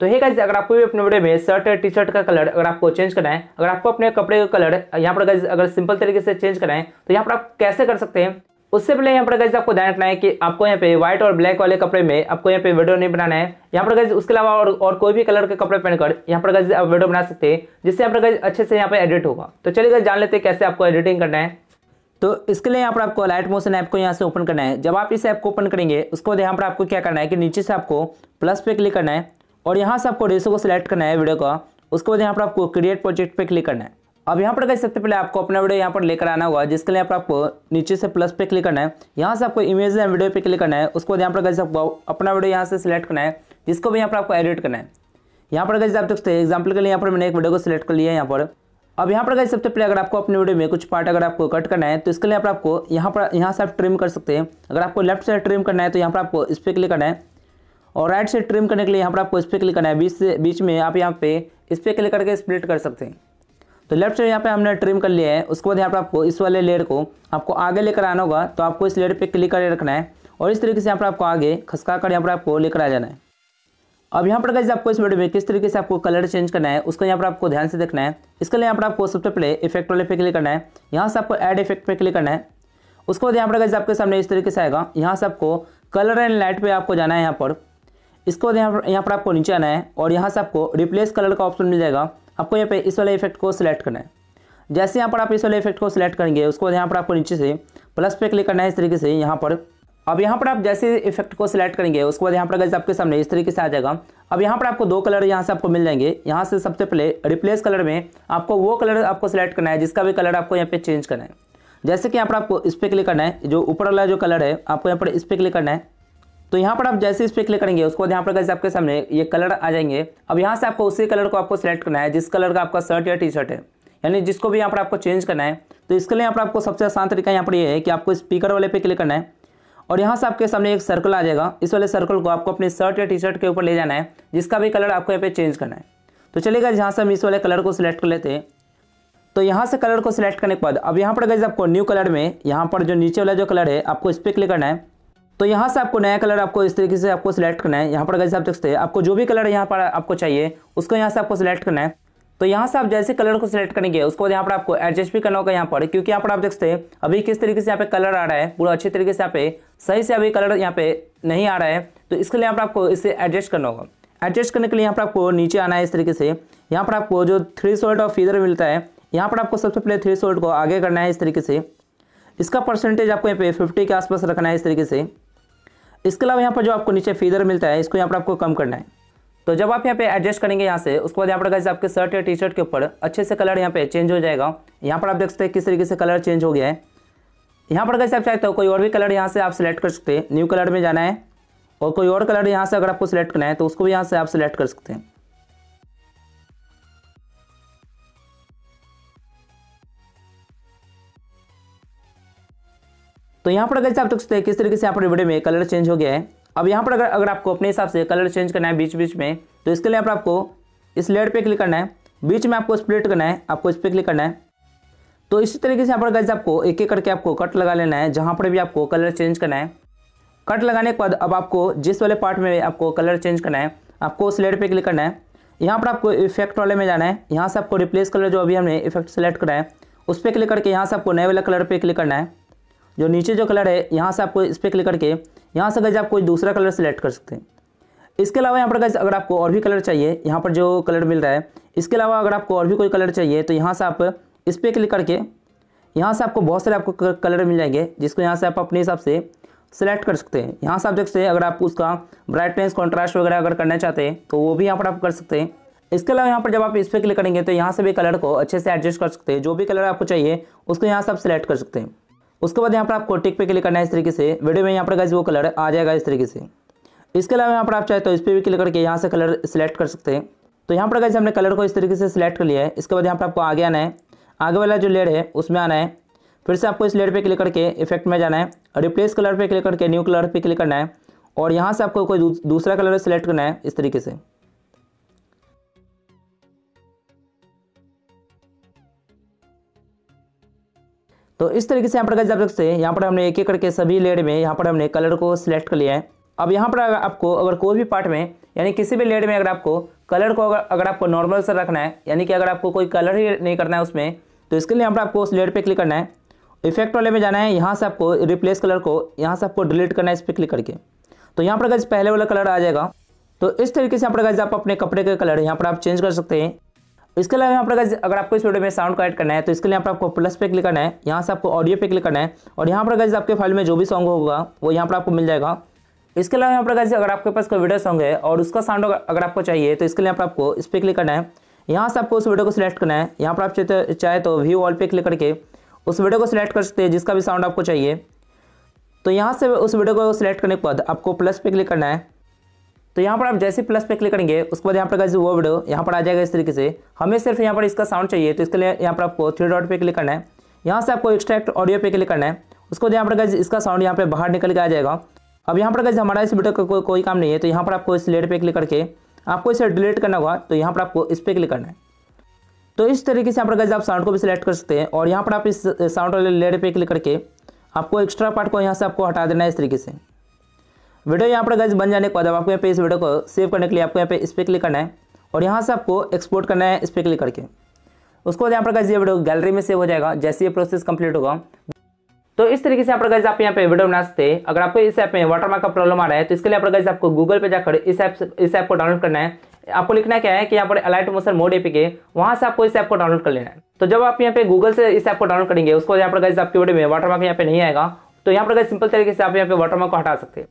तो hey guys अगर आपको भी अपने वीडियो में शर्ट या टी शर्ट का कलर अगर आपको चेंज करना है अगर आपको अपने कपड़े का कलर यहाँ पर गाइज अगर सिंपल तरीके से चेंज करना है तो यहाँ पर आप कैसे कर सकते हैं उससे पहले यहाँ पर गाइज आपको ध्यान रखना है कि आपको यहाँ पे व्हाइट और ब्लैक वाले कपड़े में आपको यहाँ पे वीडियो नहीं बनाना है यहाँ पर गाइज उसके अलावा और, और कोई भी कलर के कपड़े पहनकर यहाँ पर गाइज आप वीडियो बना सकते हैं जिससे यहाँ पर गाइज अच्छे से यहाँ पे एडिट होगा तो चलिए गाइज जान लेते हैं कैसे आपको एडिटिंग करना है तो इसके लिए यहाँ पर आपको लाइट मोशन ऐप को यहाँ से ओपन करना है जब आप इस ऐप को ओपन करेंगे उसको यहाँ पर आपको क्या करना है कि नीचे से आपको प्लस पे क्लिक करना है और यहाँ से आपको रेसो को सिलेक्ट करना है वीडियो का उसके बाद यहाँ पर आपको क्रिएट प्रोजेक्ट पे क्लिक करना है अब यहाँ पर कैसे सबसे पहले आपको अपना वीडियो यहाँ पर लेकर आना होगा जिसके लिए पर आपको नीचे से प्लस पे क्लिक करना है यहाँ से आपको इमेज या वीडियो पे क्लिक करना है उसके बाद यहाँ पर कैसे आपको अपना वीडियो यहाँ से सिलेक्ट करना है जिसको भी यहाँ पर आपको एडिट करना है यहाँ पर कैसे आप देख सकते हैं एग्जाम्पल के लिए यहाँ पर मैंने एक वीडियो को सिलेक्ट कर लिया है यहाँ पर अब यहाँ पर कैसे सबसे पहले अगर आपको अपने वीडियो में कुछ पार्ट अगर आपको कट करना है तो इसके लिए आपको यहाँ पर यहाँ से आप ट्रिम कर सकते हैं अगर आपको लेफ्ट साइड ट्रिम करना है तो यहाँ पर आपको इस पर क्लिक करना है और राइट से ट्रिम करने के लिए यहाँ पर आपको इस पर क्लिक करना है बीच से बीच में आप यहाँ पे इस पर क्लिक करके स्प्लिट कर सकते हैं तो लेफ्ट साइड यहाँ पे हमने ट्रिम कर लिया है उसके बाद यहाँ पर आपको इस वाले लेयर को आपको आगे लेकर आना होगा तो आपको इस लेयर पे क्लिक करके रखना है और इस तरीके से यहाँ पर आपको आगे खसका कर यहाँ पर आपको लेकर आ जाना है अब यहाँ पर कैसे आपको इस वीडियो में किस तरीके से आपको कलर चेंज करना है उसको यहाँ पर आपको ध्यान से देखना है इसके लिए यहाँ पर आपको सबसे पहले इफेक्ट वाले पे क्लिक करना है यहाँ से आपको ऐड इफेक्ट पे क्लिक करना है उसके बाद यहाँ पर कैसे आपके सामने इस तरीके से आएगा यहाँ से आपको कलर एंड लाइट पे आपको जाना है यहाँ पर इसके बाद यहाँ यहाँ पर आपको नीचे आना है और यहाँ से आपको रिप्लेस कलर का ऑप्शन मिल जाएगा आपको यहाँ पे इस वाले इफेक्ट को सिलेक्ट करना है जैसे यहाँ पर आप इस वाले इफेक्ट को सिलेक्ट करेंगे उसके बाद यहाँ पर आपको नीचे से प्लस पे क्लिक करना है इस तरीके से यहाँ पर अब यहाँ पर आप जैसे इफेक्ट को सिलेक्ट करेंगे उसके बाद यहाँ पर गैस आपके सामने इस तरीके से आ जाएगा अब यहाँ पर आपको दो कलर यहाँ से आपको मिल जाएंगे यहाँ से सबसे पहले रिप्लेस कलर में आपको वो कलर आपको सिलेक्ट करना है जिसका भी कलर आपको यहाँ पे चेंज करना है जैसे कि यहाँ पर आपको इस पर क्लिक करना है जो ऊपर वाला जो कलर है आपको यहाँ पर इस पर क्लिक करना है तो यहाँ पर आप जैसे इस पर क्लिक करेंगे उसको यहाँ पर कैसे आपके सामने ये कलर आ जाएंगे अब यहाँ से आपको उसी कलर को आपको सेलेक्ट करना है जिस कलर का आपका शर्ट या टी शर्ट है यानी जिसको भी यहाँ पर आपको चेंज करना है तो इसके लिए यहाँ पर आपको सबसे आसान तरीका यहाँ पर ये है कि आपको स्पीकर वाले पे क्लिक करना है और यहाँ से आपके सामने एक सर्कल आ जाएगा इस वाले सर्कल को आपको अपने शर्ट या टी शर्ट के ऊपर ले जाना है जिसका भी कलर आपको यहाँ पे चेंज करना है तो चलेगा जहाँ से हम इस वाले कलर को सिलेक्ट कर लेते हैं तो यहाँ से कलर को सिलेक्ट करने के बाद अब यहाँ पर गए आपको न्यू कलर में यहाँ पर जो नीचे वाला जो कलर है आपको इस पर क्लिक करना है तो यहाँ से आपको नया कलर आपको इस तरीके से आपको सिलेक्ट करना है यहाँ पर जैसे आप देख सकते हैं आपको जो भी कलर यहाँ पर आपको चाहिए उसको यहाँ से आपको सिलेक्ट करना है तो यहाँ से आप जैसे कलर को सिलेक्ट करेंगे उसको यहाँ पर आपको एडजस्ट भी करना होगा यहाँ पर क्योंकि यहाँ पर आप देखते हैं अभी किस तरीके से यहाँ पे कलर आ रहा है पूरा अच्छे तरीके से यहाँ पे सही से अभी कलर यहाँ पे नहीं आ रहा है तो इसके लिए यहाँ पर आपको इसे एडजस्ट करना होगा एडजस्ट करने के लिए यहाँ पर आपको नीचे आना है इस तरीके से यहाँ पर आपको जो थ्री सोल्ट और फीदर मिलता है यहाँ पर आपको सबसे पहले थ्री सोल्ट को आगे करना है इस तरीके से इसका परसेंटेज आपको यहाँ पे फिफ्टी के आसपास रखना है इस तरीके से इसके अलावा यहाँ पर जो आपको नीचे फीदर मिलता है इसको यहाँ पर आपको कम करना है तो जब आप यहाँ पे एडजस्ट करेंगे यहाँ से उसके बाद यहाँ पर गाइस आपके शर्ट या टी शर्ट के ऊपर अच्छे से कलर यहाँ पे चेंज हो जाएगा यहाँ पर आप देख सकते हैं किस तरीके से कलर चेंज हो गया है यहाँ पर गाइस आप चाहते हो तो कोई और भी कलर यहाँ से आप सिलेक्ट कर सकते हैं न्यू कलर में जाना है और कोई और कलर यहाँ से अगर आपको सिलेक्ट करना है तो उसको भी यहाँ से आप सिलेक्ट कर सकते हैं तो यहाँ पर अगर आप देख सकते हैं किस तरीके से यहाँ पर वीडियो में कलर चेंज हो गया है अब यहाँ पर अगर अगर आपको अपने हिसाब से कलर चेंज करना है बीच बीच में तो इसके लिए यहाँ पर आपको इस लेयर पे क्लिक करना है बीच में आपको स्प्लिट करना है आपको इस पर क्लिक करना है तो इसी तरीके से यहाँ पर गैस आपको एक एक करके आपको कट लगा लेना है जहाँ पर भी आपको कलर चेंज करना है कट लगाने के बाद अब आपको जिस वाले पार्ट में आपको कलर चेंज करना है आपको उस लेयर पर क्लिक करना है यहाँ पर आपको इफेक्ट वाले में जाना है यहाँ से आपको रिप्लेस कलर जो अभी हमने इफेक्ट सेलेक्ट करा है उस पर क्लिक करके यहाँ से आपको नए वाला कलर पर क्लिक करना है जो नीचे जो कलर है यहाँ से आपको इस पर क्लिक करके यहाँ से गए आप कोई दूसरा कलर सेलेक्ट कर सकते हैं इसके अलावा यहाँ पर गए अगर आपको और भी कलर चाहिए यहाँ पर जो कलर मिल रहा है इसके अलावा अगर आपको और भी कोई कलर चाहिए तो यहाँ से आप इस पर क्लिक करके यहाँ से आपको बहुत सारे आपको कलर मिल जाएंगे जिसको यहाँ से आप अपने हिसाब से सेलेक्ट कर सकते हैं यहाँ से आप देख सकते हैं अगर आप उसका ब्राइटनेस कॉन्ट्रास्ट वगैरह अगर करना चाहते हैं तो वो भी यहाँ पर आप कर सकते हैं इसके अलावा यहाँ पर जब आप इस पर क्लिक करेंगे तो यहाँ से भी कलर को अच्छे से एडजस्ट कर सकते हैं जो भी कलर आपको चाहिए उसको यहाँ से आप सेलेक्ट कर सकते हैं उसके बाद यहाँ पर आपको टिक पे क्लिक करना है इस तरीके से वीडियो में यहाँ पर गाइज वो कलर आ जाएगा इस तरीके से इसके अलावा यहाँ पर आप चाहे तो इस पर भी क्लिक करके यहाँ से कलर सेलेक्ट कर सकते हैं तो यहाँ पर गाइज हमने कलर को इस तरीके से सिलेक्ट कर लिया है इसके बाद यहाँ पर आपको आगे आना है आगे वाला जो लेड है उसमें आना है फिर से आपको इस लेड पर क्लिक करके इफेक्ट में जाना है रिप्लेस कलर पर क्लिक करके न्यू कलर पर क्लिक करना है और यहाँ से आपको कोई दूसरा कलर सेलेक्ट करना है इस तरीके से तो इस तरीके से यहाँ पर जब रखते सकते हैं यहाँ पर हमने एक एक करके सभी लेड में यहाँ पर हमने कलर को सिलेक्ट कर लिया है अब यहाँ पर आपको अगर कोई भी पार्ट में यानी किसी भी लेड में अगर आपको कलर को अगर अगर आपको नॉर्मल से रखना है यानी कि अगर आपको कोई कलर ही नहीं करना है उसमें तो इसके लिए यहाँ पर आपको उस लेड पर क्लिक करना है इफेक्ट वाले में जाना है यहाँ से आपको रिप्लेस कलर को यहाँ से आपको डिलीट करना है इस पर क्लिक करके तो यहाँ पर गज पहले वाला कलर आ जाएगा तो इस तरीके से यहाँ पर गज आप अपने कपड़े का कलर यहाँ पर आप चेंज कर सकते हैं इसके अलावा यहाँ पर अगर आपको इस वीडियो में साउंड को ऐड करना है तो इसके लिए यहाँ पर आपको प्लस पे क्लिक करना है यहाँ से आपको ऑडियो पे क्लिक करना है और यहाँ पर गाइज आपके फाइल में जो भी सॉन्ग होगा वो यहाँ पर आपको मिल जाएगा इसके अलावा यहाँ पर गाइज अगर आपके पास कोई वीडियो सॉन्ग है और उसका साउंड अगर आपको चाहिए तो इसके लिए यहाँ पर आपको इस पर क्लिक करना है यहाँ से आपको उस वीडियो को सिलेक्ट करना है यहाँ पर आप चाहे तो व्यू ऑल पे क्लिक करके उस वीडियो को सिलेक्ट कर सकते हैं जिसका भी साउंड आपको चाहिए तो यहाँ से उस वीडियो को सिलेक्ट करने के बाद आपको प्लस पे क्लिक करना है तो यहाँ पर आप जैसे प्लस पे क्लिक करेंगे उसके बाद यहाँ पर जो वर्ड यहाँ पर आ जाएगा इस तरीके से हमें सिर्फ यहाँ पर इसका साउंड चाहिए तो इसके लिए यहाँ पर आपको थ्री डॉट पे क्लिक करना है यहाँ से आपको एक्सट्रैक्ट ऑडियो पे क्लिक करना है उसको यहाँ पर इसका साउंड यहाँ पर बाहर निकल के आ जाएगा अब यहाँ पर गज हमारा इस वीडियो का को, कोई कोई काम नहीं है तो यहाँ पर आपको इस लेड पे क्लिक करके आपको इसे डिलीट करना होगा तो यहाँ पर आपको इस पर क्लिक करना है तो इस तरीके से यहाँ पर गज आप साउंड को भी सिलेक्ट कर सकते हैं और यहाँ पर आप इस साउंड वाले लेड पे क्लिक करके आपको एक्स्ट्रा पार्ट को यहाँ से आपको हटा देना है इस तरीके से वीडियो यहाँ पर गज बन जाने के बाद आपको यहाँ पे इस वीडियो को सेव करने के लिए आपको यहाँ पे इस पर क्लिक करना है और यहाँ से आपको एक्सपोर्ट करना है इस पर क्लिक करके उसके बाद यहाँ पर गज ये वीडियो गैलरी में सेव हो जाएगा जैसे ये प्रोसेस कंप्लीट होगा तो इस तरीके से आप गैस आप यहाँ पे वीडियो बना सकते हैं अगर आपको इस ऐप में वाटरमार्क का प्रॉब्लम आ रहा है तो इसके लिए आप गैस आपको गूगल पे जाकर इस ऐप इस ऐप को डाउनलोड करना है आपको लिखना क्या है कि यहाँ पर अलाइट मोशन मोड एपी के वहाँ से आपको इस ऐप को डाउनलोड कर लेना है तो जब आप यहाँ पे गूगल से इस ऐप को डाउनलोड करेंगे उसको यहाँ पर गैस आपके वीडियो में वाटरमार्क यहाँ पे नहीं आएगा तो यहाँ पर गैस सिंपल तरीके से आप यहाँ पे वाटरमार्क को हटा सकते हैं